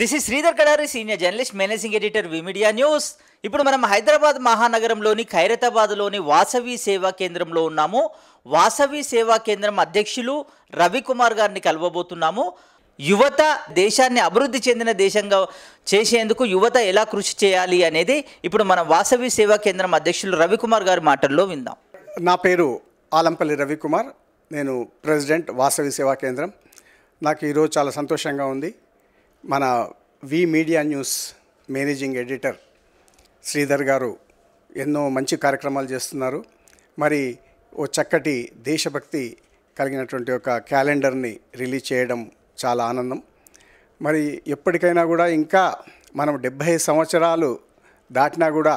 this is Sridhar Kadari senior journalist managing editor V media news ఇప్పుడు మనం హైదరాబాద్ మహానగరంలోని ఖైరతాబాద్లోని వాసవి సేవా కేంద్రంలో ఉన్నాము వాసవి సేవా కేంద్రం అధ్యక్షులు రవికుమార్ గారిని కలవబోతున్నాము యువత దేశాన్ని అభివృద్ధి చెందిన దేశంగా చేసేందుకు యువత ఎలా కృషి చేయాలి అనేది ఇప్పుడు మనం వాసవి సేవా కేంద్రం అధ్యక్షులు రవికుమార్ గారి మాటల్లో విందాం నా పేరు ఆలంపల్లి రవికుమార్ నేను ప్రెసిడెంట్ వాసవి సేవా కేంద్రం నాకు ఈరోజు చాలా సంతోషంగా ఉంది మన V media news managing editor Sridhar garu ఎన్నో మంచి కార్యక్రమాలు చేస్తున్నారు మరి ఓ చక్కటి దేశభక్తి కలిగినటువంటి ఒక క్యాలెండర్ని రిలీజ్ చేయడం చాలా ఆనందం మరి ఎప్పటికైనా కూడా ఇంకా మనం డెబ్భై సంవత్సరాలు దాటినా కూడా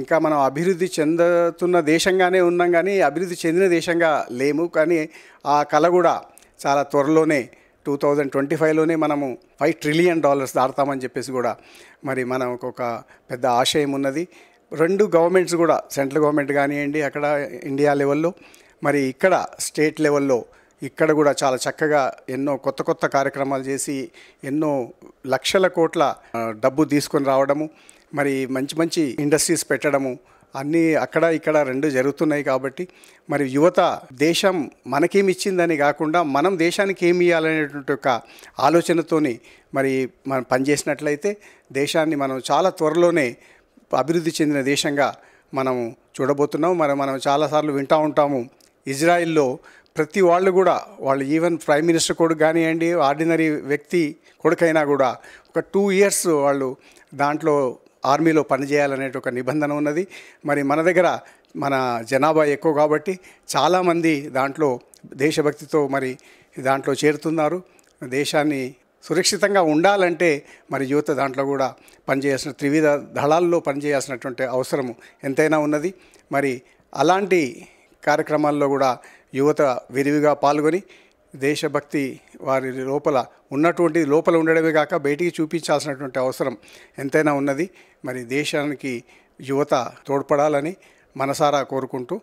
ఇంకా మనం అభివృద్ధి చెందుతున్న దేశంగానే ఉన్నాం కానీ అభివృద్ధి చెందిన దేశంగా లేము కానీ ఆ కళ కూడా చాలా త్వరలోనే టూ థౌజండ్ ట్వంటీ ఫైవ్లోనే మనము ఫైవ్ ట్రిలియన్ డాలర్స్ దాడతామని చెప్పేసి కూడా మరి మనకు ఒక పెద్ద ఆశయం ఉన్నది రెండు గవర్నమెంట్స్ కూడా సెంట్రల్ గవర్నమెంట్ కానివ్వండి అక్కడ ఇండియా లెవెల్లో మరి ఇక్కడ స్టేట్ లెవెల్లో ఇక్కడ కూడా చాలా చక్కగా ఎన్నో కొత్త కొత్త కార్యక్రమాలు చేసి ఎన్నో లక్షల కోట్ల డబ్బు తీసుకొని రావడము మరి మంచి మంచి ఇండస్ట్రీస్ పెట్టడము అన్నీ అక్కడ ఇక్కడ రెండు జరుగుతున్నాయి కాబట్టి మరి యువత దేశం మనకేమిచ్చిందని కాకుండా మనం దేశానికి ఏమి ఇవ్వాలనేటువంటి ఒక ఆలోచనతోని మరి మనం పనిచేసినట్లయితే దేశాన్ని మనం చాలా త్వరలోనే అభివృద్ధి చెందిన దేశంగా మనం చూడబోతున్నాం మరి మనం చాలాసార్లు వింటూ ఉంటాము ఇజ్రాయిల్లో ప్రతి వాళ్ళు కూడా వాళ్ళు ఈవెన్ ప్రైమ్ మినిస్టర్ కొడుకు కానివ్వండి ఆర్డినరీ వ్యక్తి కొడుకైనా కూడా ఒక టూ ఇయర్స్ వాళ్ళు దాంట్లో ఆర్మీలో పనిచేయాలనే ఒక నిబంధన ఉన్నది మరి మన దగ్గర మన జనాభా ఎక్కువ కాబట్టి చాలామంది దాంట్లో దేశభక్తితో మరి దాంట్లో చేరుతున్నారు దేశాన్ని సురక్షితంగా ఉండాలంటే మరి యువత దాంట్లో కూడా పనిచేయాల్సిన త్రివిధ దళాల్లో పనిచేయాల్సినటువంటి అవసరం ఎంతైనా ఉన్నది మరి అలాంటి కార్యక్రమాల్లో కూడా యువత విరివిగా పాల్గొని దేశభక్తి వారి లోపల ఉన్నటువంటి లోపల ఉండడమే కాక బయటికి చూపించాల్సినటువంటి అవసరం ఎంతైనా ఉన్నది మరి దేశానికి యువత తోడ్పడాలని మనసారా కోరుకుంటూ